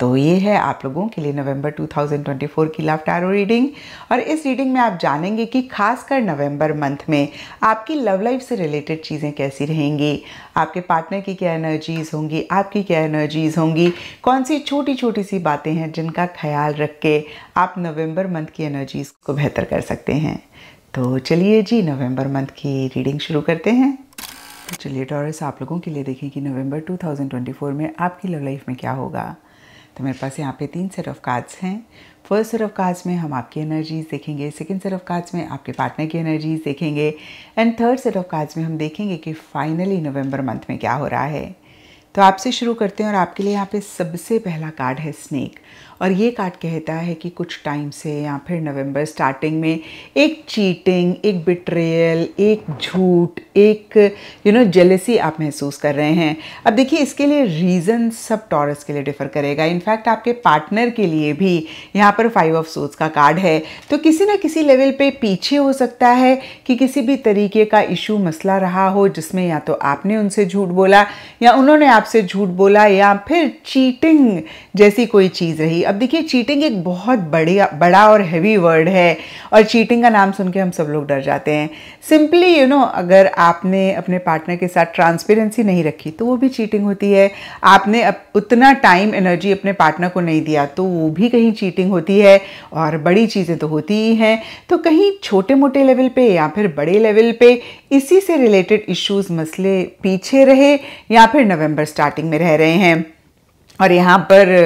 तो ये है आप लोगों के लिए नवंबर 2024 की लव टैरो रीडिंग और इस रीडिंग में आप जानेंगे कि खासकर नवंबर मंथ में आपकी लव लाइफ से रिलेटेड चीज़ें कैसी रहेंगी आपके पार्टनर की क्या एनर्जीज़ होंगी आपकी क्या एनर्जीज़ होंगी कौन सी छोटी छोटी सी बातें हैं जिनका ख्याल रख के आप नवम्बर मंथ की एनर्जीज़ को बेहतर कर सकते हैं तो चलिए जी नवंबर मंथ की रीडिंग शुरू करते हैं तो चलिए टॉरस आप लोगों के लिए देखें कि नवंबर 2024 में आपकी लव लाइफ में क्या होगा तो मेरे पास यहाँ पे तीन सेट ऑफ कार्ड्स हैं फर्स्ट सेट ऑफ कार्ड्स में हम आपकी एनर्जीज देखेंगे सेकेंड सेट ऑफ कार्ड्स में आपके पार्टनर की एनर्जीज देखेंगे and third set of cards में हम देखेंगे कि फाइनली नवंबर मंथ में क्या हो रहा है तो आपसे शुरू करते हैं और आपके लिए यहाँ पे सबसे पहला कार्ड है स्नेक और ये कार्ड कहता है कि कुछ टाइम से या फिर नवंबर स्टार्टिंग में एक चीटिंग एक बिट्रेयल एक झूठ एक यू नो जेलेसी आप महसूस कर रहे हैं अब देखिए इसके लिए रीज़न सब टॉरस के लिए डिफर करेगा इनफैक्ट आपके पार्टनर के लिए भी यहाँ पर फाइव ऑफ सोच का कार्ड है तो किसी ना किसी लेवल पे पीछे हो सकता है कि किसी भी तरीके का इशू मसला रहा हो जिसमें या तो आपने उनसे झूठ बोला या उन्होंने आपसे झूठ बोला या फिर चीटिंग जैसी कोई चीज़ रही अब देखिए चीटिंग एक बहुत बड़े बड़ा और हैवी वर्ड है और चीटिंग का नाम सुन के हम सब लोग डर जाते हैं सिंपली यू नो अगर आपने अपने पार्टनर के साथ ट्रांसपेरेंसी नहीं रखी तो वो भी चीटिंग होती है आपने अप, उतना टाइम एनर्जी अपने पार्टनर को नहीं दिया तो वो भी कहीं चीटिंग होती है और बड़ी चीज़ें तो होती ही हैं तो कहीं छोटे मोटे लेवल पे या फिर बड़े लेवल पे इसी से रिलेटेड इश्यूज मसले पीछे रहे या फिर नवंबर स्टार्टिंग में रह रहे हैं और यहाँ पर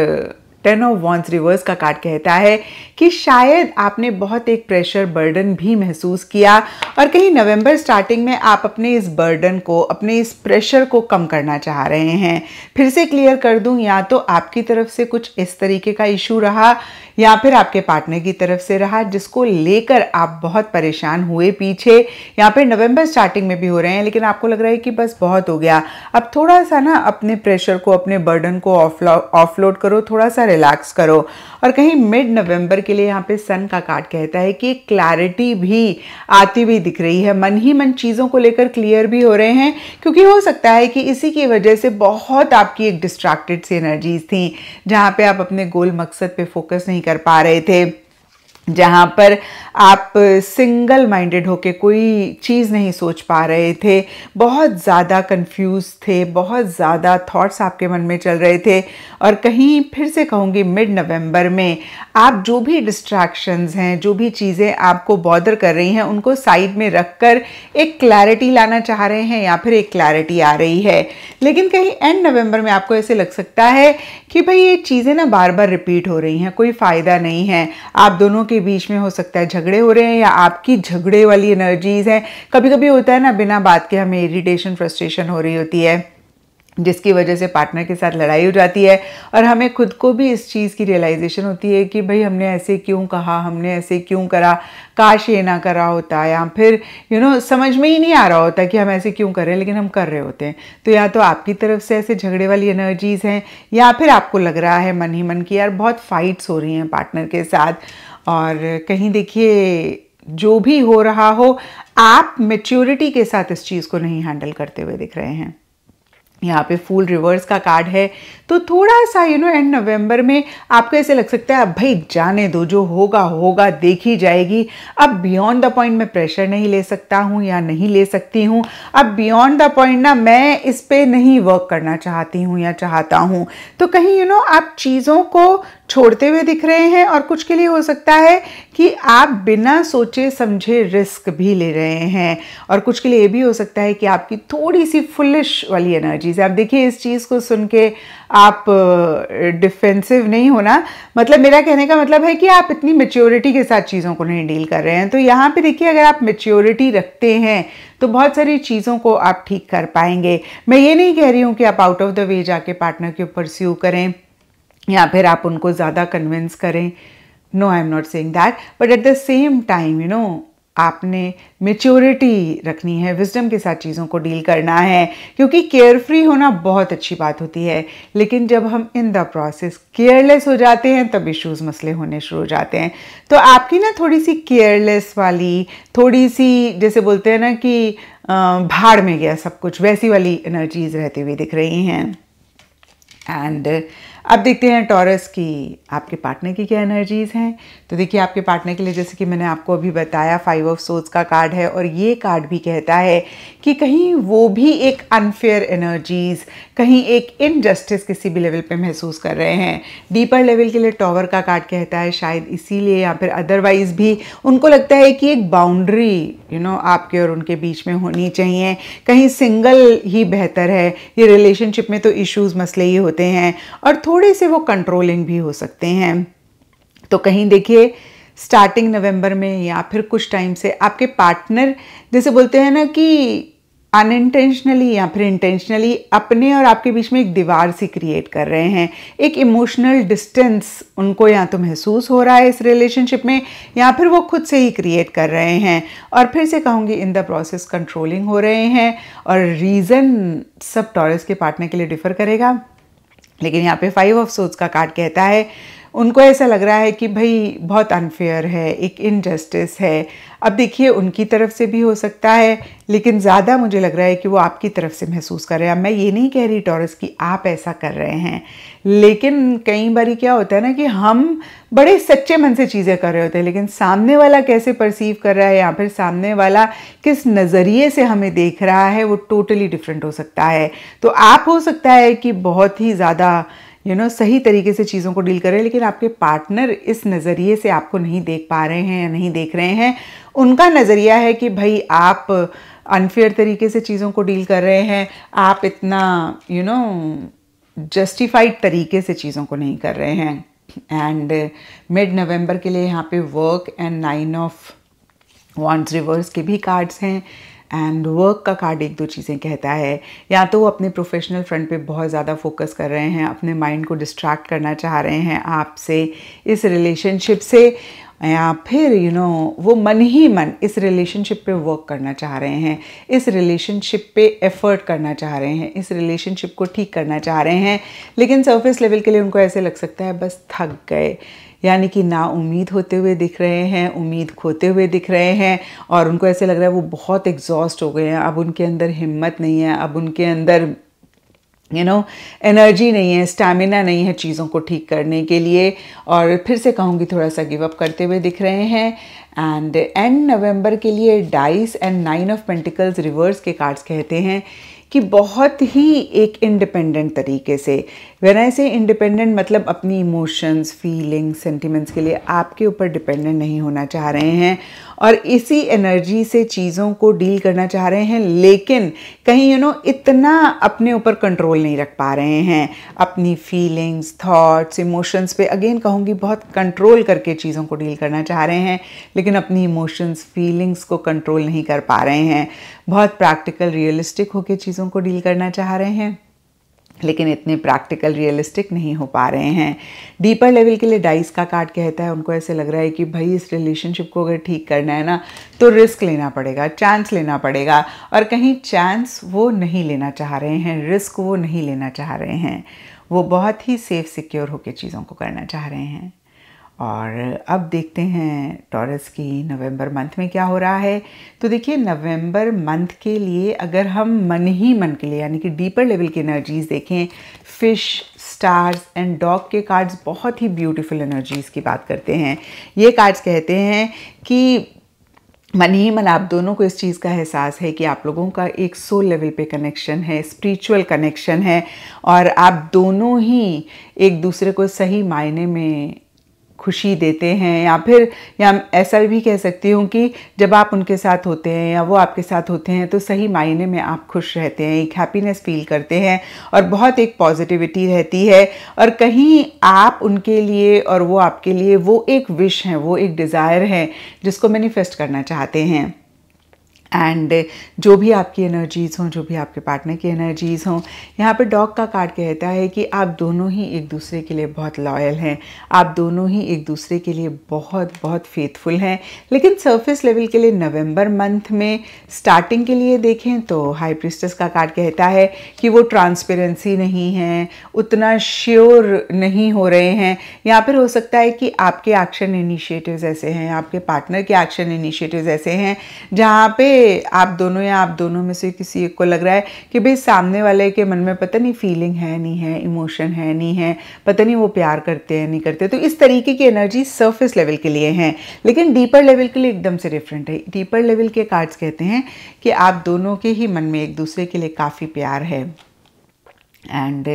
टेन ऑफ वॉन्स रिवर्स का कार्ड कहता है कि शायद आपने बहुत एक प्रेशर बर्डन भी महसूस किया और कहीं नवंबर स्टार्टिंग में आप अपने इस बर्डन को अपने इस प्रेशर को कम करना चाह रहे हैं फिर से क्लियर कर दूं या तो आपकी तरफ से कुछ इस तरीके का इशू रहा या फिर आपके पार्टनर की तरफ से रहा जिसको लेकर आप बहुत परेशान हुए पीछे या फिर नवंबर स्टार्टिंग में भी हो रहे हैं लेकिन आपको लग रहा है कि बस बहुत हो गया अब थोड़ा सा ना अपने प्रेशर को अपने बर्डन को ऑफलोड करो थोड़ा सा रिलैक्स करो और कहीं मिड नवंबर के लिए यहाँ पे सन का कार्ड कहता है कि क्लैरिटी भी आती हुई दिख रही है मन ही मन चीज़ों को लेकर क्लियर भी हो रहे हैं क्योंकि हो सकता है कि इसी की वजह से बहुत आपकी एक डिस्ट्रैक्टेड सी एनर्जीज थी जहाँ पे आप अपने गोल मकसद पे फोकस नहीं कर पा रहे थे जहाँ पर आप सिंगल माइंडेड होके कोई चीज़ नहीं सोच पा रहे थे बहुत ज़्यादा कंफ्यूज थे बहुत ज़्यादा थॉट्स आपके मन में चल रहे थे और कहीं फिर से कहूँगी मिड नवंबर में आप जो भी डिस्ट्रैक्शंस हैं जो भी चीज़ें आपको बॉदर कर रही हैं उनको साइड में रख कर एक क्लैरिटी लाना चाह रहे हैं या फिर एक क्लैरिटी आ रही है लेकिन कहीं एंड नवम्बर में आपको ऐसे लग सकता है कि भाई ये चीज़ें ना बार बार रिपीट हो रही हैं कोई फ़ायदा नहीं है आप दोनों के बीच में हो सकता है झगड़े हो रहे हैं या आपकी झगड़े वाली एनर्जीज हैं कभी कभी होता है ना बिना बात के हमें इरिटेशन फ्रस्ट्रेशन हो रही होती है जिसकी वजह से पार्टनर के साथ लड़ाई हो जाती है और हमें खुद को भी इस चीज़ की रियलाइजेशन होती है कि भाई हमने ऐसे क्यों कहा हमने ऐसे क्यों करा काश ये ना करा होता या फिर यू you नो know, समझ में ही नहीं आ रहा होता कि हम ऐसे क्यों कर रहे हैं लेकिन हम कर रहे होते हैं तो या तो आपकी तरफ से ऐसे झगड़े वाली एनर्जीज़ हैं या फिर आपको लग रहा है मन ही मन की यार बहुत फाइट्स हो रही हैं पार्टनर के साथ और कहीं देखिए जो भी हो रहा हो आप मेच्योरिटी के साथ इस चीज़ को नहीं हैंडल करते हुए दिख रहे हैं यहाँ पे फूल रिवर्स का कार्ड है तो थोड़ा सा यू नो एंड नवंबर में आपको ऐसे लग सकता है अब भाई जाने दो जो होगा होगा देखी जाएगी अब बियॉन्ड द पॉइंट मैं प्रेशर नहीं ले सकता हूँ या नहीं ले सकती हूँ अब बियॉन्ड द पॉइंट ना मैं इस पर नहीं वर्क करना चाहती हूँ या चाहता हूँ तो कहीं यू you नो know, आप चीज़ों को छोड़ते हुए दिख रहे हैं और कुछ के लिए हो सकता है कि आप बिना सोचे समझे रिस्क भी ले रहे हैं और कुछ के लिए ये भी हो सकता है कि आपकी थोड़ी सी फुलिश वाली एनर्जीज आप देखिए इस चीज़ को सुन के आप डिफेंसिव नहीं होना मतलब मेरा कहने का मतलब है कि आप इतनी मेच्योरिटी के साथ चीज़ों को नहीं डील कर रहे हैं तो यहाँ पे देखिए अगर आप मेच्योरिटी रखते हैं तो बहुत सारी चीज़ों को आप ठीक कर पाएंगे मैं ये नहीं कह रही हूँ कि आप आउट ऑफ द वे जाके पार्टनर के ऊपर स्यू करें या फिर आप उनको ज़्यादा कन्विंस करें no I am not saying that but at the same time you know आपने मेच्योरिटी रखनी है विजडम के साथ चीज़ों को डील करना है क्योंकि केयर फ्री होना बहुत अच्छी बात होती है लेकिन जब हम इन द प्रोसेस केयरलेस हो जाते हैं तब इश्यूज मसले होने शुरू हो जाते हैं तो आपकी ना थोड़ी सी केयरलेस वाली थोड़ी सी जैसे बोलते हैं ना कि भाड़ में गया सब कुछ वैसी वाली एनर्जीज रहती हुई दिख रही हैं एंड अब देखते हैं टॉरस की आपके पार्टनर की क्या एनर्जीज़ हैं तो देखिए आपके पार्टनर के लिए जैसे कि मैंने आपको अभी बताया फाइव ऑफ सोज का कार्ड है और ये कार्ड भी कहता है कि कहीं वो भी एक अनफेयर एनर्जीज़ कहीं एक इनजस्टिस किसी भी लेवल पे महसूस कर रहे हैं डीपर लेवल के लिए टॉवर का कार्ड कहता है शायद इसीलिए या फिर अदरवाइज़ भी उनको लगता है कि एक बाउंड्री यू नो आपके और उनके बीच में होनी चाहिए कहीं सिंगल ही बेहतर है ये रिलेशनशिप में तो इश्यूज़ मसले ही होते हैं और थोड़ा थोड़े से वो कंट्रोलिंग भी हो सकते हैं तो कहीं देखिए स्टार्टिंग नवंबर में या फिर कुछ टाइम से आपके पार्टनर जैसे बोलते हैं ना कि अनइंटेंशनली या फिर इंटेंशनली अपने और आपके बीच में एक दीवार सी क्रिएट कर रहे हैं एक इमोशनल डिस्टेंस उनको या तो महसूस हो रहा है इस रिलेशनशिप में या फिर वो खुद से ही क्रिएट कर रहे हैं और फिर से कहूँगी इन द प्रोसेस कंट्रोलिंग हो रहे हैं और रीज़न सब टॉरस के पार्टनर के लिए डिफ़र करेगा लेकिन यहाँ पे फाइव ऑफ सोट्स का कार्ड कहता है उनको ऐसा लग रहा है कि भाई बहुत अनफेयर है एक इनजस्टिस है अब देखिए उनकी तरफ से भी हो सकता है लेकिन ज़्यादा मुझे लग रहा है कि वो आपकी तरफ से महसूस कर रहे हैं मैं ये नहीं कह रही टॉरस कि आप ऐसा कर रहे हैं लेकिन कई बार क्या होता है ना कि हम बड़े सच्चे मन से चीज़ें कर रहे होते हैं लेकिन सामने वाला कैसे परसीव कर रहा है या फिर सामने वाला किस नज़रिए से हमें देख रहा है वो टोटली डिफरेंट हो सकता है तो आप हो सकता है कि बहुत ही ज़्यादा यू you नो know, सही तरीके से चीज़ों को डील कर रहे हैं लेकिन आपके पार्टनर इस नज़रिए से आपको नहीं देख पा रहे हैं या नहीं देख रहे हैं उनका नज़रिया है कि भाई आप अनफेयर तरीके से चीज़ों को डील कर रहे हैं आप इतना यू नो जस्टिफाइड तरीके से चीज़ों को नहीं कर रहे हैं एंड मिड नवंबर के लिए यहाँ पे work and nine of wands reverse के भी कार्ड्स हैं एंड वर्क का कार्ड एक दो चीज़ें कहता है या तो वो अपने प्रोफेशनल फ्रंट पे बहुत ज़्यादा फोकस कर रहे हैं अपने माइंड को डिस्ट्रैक्ट करना चाह रहे हैं आपसे इस रिलेशनशिप से या फिर यू you नो know, वो मन ही मन इस रिलेशनशिप पे वर्क करना चाह रहे हैं इस रिलेशनशिप पे एफर्ट करना चाह रहे हैं इस रिलेशनशिप को ठीक करना चाह रहे हैं लेकिन सरफेस लेवल के लिए उनको ऐसे लग सकता है बस थक गए यानी कि ना उम्मीद होते हुए दिख रहे हैं उम्मीद खोते हुए दिख रहे हैं और उनको ऐसे लग रहा है वो बहुत एग्जॉस्ट हो गए हैं अब उनके अंदर हिम्मत नहीं है अब उनके अंदर यू नो एनर्जी नहीं है स्टैमिना नहीं है चीज़ों को ठीक करने के लिए और फिर से कहूँगी थोड़ा सा गिव अप करते हुए दिख रहे हैं एंड एंड नवंबर के लिए dice and nine of pentacles reverse के कार्ड्स कहते हैं कि बहुत ही एक इंडिपेंडेंट तरीके से वेराय से इंडिपेंडेंट मतलब अपनी इमोशंस फीलिंग्स सेंटिमेंट्स के लिए आपके ऊपर डिपेंडेंट नहीं होना चाह रहे हैं और इसी एनर्जी से चीज़ों को डील करना चाह रहे हैं लेकिन कहीं यू नो इतना अपने ऊपर कंट्रोल नहीं रख पा रहे हैं अपनी फीलिंग्स थॉट्स इमोशंस पे अगेन कहूँगी बहुत कंट्रोल करके चीज़ों को डील करना चाह रहे हैं लेकिन अपनी इमोशंस फीलिंग्स को कंट्रोल नहीं कर पा रहे हैं बहुत प्रैक्टिकल रियलिस्टिक होकर चीज़ों को डील करना चाह रहे हैं लेकिन इतने प्रैक्टिकल रियलिस्टिक नहीं हो पा रहे हैं डीपर लेवल के लिए डाइस का कार्ड कहता है उनको ऐसे लग रहा है कि भाई इस रिलेशनशिप को अगर ठीक करना है ना तो रिस्क लेना पड़ेगा चांस लेना पड़ेगा और कहीं चांस वो नहीं लेना चाह रहे हैं रिस्क वो नहीं लेना चाह रहे हैं वो बहुत ही सेफ़ सिक्योर होकर चीज़ों को करना चाह रहे हैं और अब देखते हैं टॉरस की नवंबर मंथ में क्या हो रहा है तो देखिए नवंबर मंथ के लिए अगर हम मन ही मन के लिए यानी कि डीपर लेवल की एनर्जीज़ देखें फिश स्टार्स एंड डॉग के कार्ड्स बहुत ही ब्यूटीफुल एनर्जीज़ की बात करते हैं ये कार्ड्स कहते हैं कि मन ही मन आप दोनों को इस चीज़ का एहसास है कि आप लोगों का एक सोल लेवल पे कनेक्शन है स्पिरिचुअल कनेक्शन है और आप दोनों ही एक दूसरे को सही मायने में खुशी देते हैं या फिर या ऐसा भी कह सकती हूँ कि जब आप उनके साथ होते हैं या वो आपके साथ होते हैं तो सही मायने में आप खुश रहते हैं एक हैप्पीनेस फील करते हैं और बहुत एक पॉजिटिविटी रहती है और कहीं आप उनके लिए और वो आपके लिए वो एक विश हैं वो एक डिज़ायर है जिसको मैनिफेस्ट करना चाहते हैं एंड uh, जो भी आपकी एनर्जीज़ हों जो भी आपके पार्टनर की एनर्जीज़ हों यहाँ पर डॉग का कार्ड कहता है कि आप दोनों ही एक दूसरे के लिए बहुत लॉयल हैं आप दोनों ही एक दूसरे के लिए बहुत बहुत फेथफुल हैं लेकिन सरफेस लेवल के लिए नवंबर मंथ में स्टार्टिंग के लिए देखें तो हाई प्रिस्टस का कार्ड कहता है कि वो ट्रांसपेरेंसी नहीं है उतना श्योर नहीं हो रहे हैं यहाँ पर हो सकता है कि आपके एक्शन इनिशिएटिव्स ऐसे हैं आपके पार्टनर के एक्शन इनिशिएटिव्स ऐसे हैं जहाँ पर आप दोनों या आप दोनों में से किसी एक को लग रहा है कि भाई सामने वाले के मन में पता नहीं फीलिंग है नहीं है इमोशन है नहीं है पता नहीं वो प्यार करते हैं नहीं करते तो इस तरीके की एनर्जी सर्फेस लेवल के लिए हैं लेकिन डीपर लेवल के लिए एकदम से डिफरेंट है डीपर लेवल के कार्ड्स कहते हैं कि आप दोनों के ही मन में एक दूसरे के लिए काफ़ी प्यार है एंड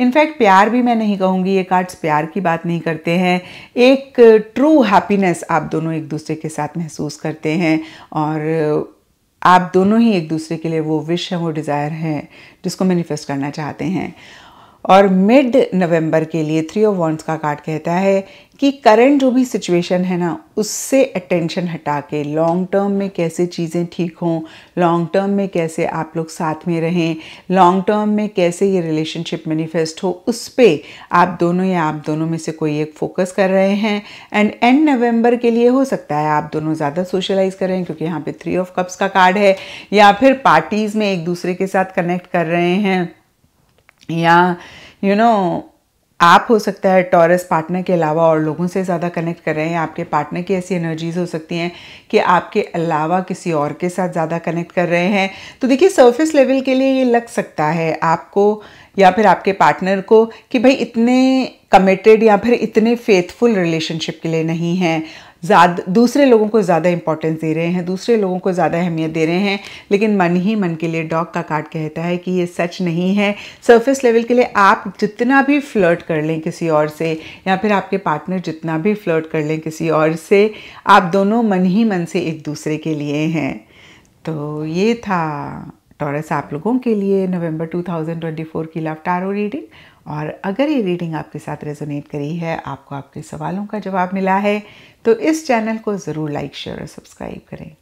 इनफैक्ट प्यार भी मैं नहीं कहूँगी ये कार्ड्स प्यार की बात नहीं करते हैं एक ट्रू हैप्पीनेस आप दोनों एक दूसरे के साथ महसूस करते हैं और आप दोनों ही एक दूसरे के लिए वो विश है वो डिज़ायर है जिसको मैनिफेस्ट करना चाहते हैं और मिड नवंबर के लिए थ्री ऑफ वॉन्ट्स का कार्ड कहता है कि करंट जो भी सिचुएशन है ना उससे अटेंशन हटा के लॉन्ग टर्म में कैसे चीज़ें ठीक हों लॉन्ग टर्म में कैसे आप लोग साथ में रहें लॉन्ग टर्म में कैसे ये रिलेशनशिप मैनिफेस्ट हो उस पर आप दोनों या आप दोनों में से कोई एक फोकस कर रहे हैं एंड एंड नवंबर के लिए हो सकता है आप दोनों ज़्यादा सोशलाइज कर रहे हैं क्योंकि यहाँ पे थ्री ऑफ कप्स का कार्ड है या फिर पार्टीज़ में एक दूसरे के साथ कनेक्ट कर रहे हैं या यू you नो know, आप हो सकता है टॉरस पार्टनर के अलावा और लोगों से ज़्यादा कनेक्ट कर रहे हैं आपके पार्टनर की ऐसी एनर्जीज हो सकती हैं कि आपके अलावा किसी और के साथ ज़्यादा कनेक्ट कर रहे हैं तो देखिए सरफेस लेवल के लिए ये लग सकता है आपको या फिर आपके पार्टनर को कि भाई इतने कमिटेड या फिर इतने फेथफुल रिलेशनशिप के लिए नहीं हैं ज़्यादा दूसरे लोगों को ज़्यादा इंपॉर्टेंस दे रहे हैं दूसरे लोगों को ज़्यादा अहमियत दे रहे हैं लेकिन मन ही मन के लिए डॉग का कार्ड कहता है कि ये सच नहीं है सरफेस लेवल के लिए आप जितना भी फ्लर्ट कर लें किसी और से या फिर आपके पार्टनर जितना भी फ्लर्ट कर लें किसी और से आप दोनों मन ही मन से एक दूसरे के लिए हैं तो ये था टॉरस आप लोगों के लिए नवंबर 2024 की लव टारो रीडिंग और अगर ये रीडिंग आपके साथ रेजोनेट करी है आपको आपके सवालों का जवाब मिला है तो इस चैनल को ज़रूर लाइक शेयर और सब्सक्राइब करें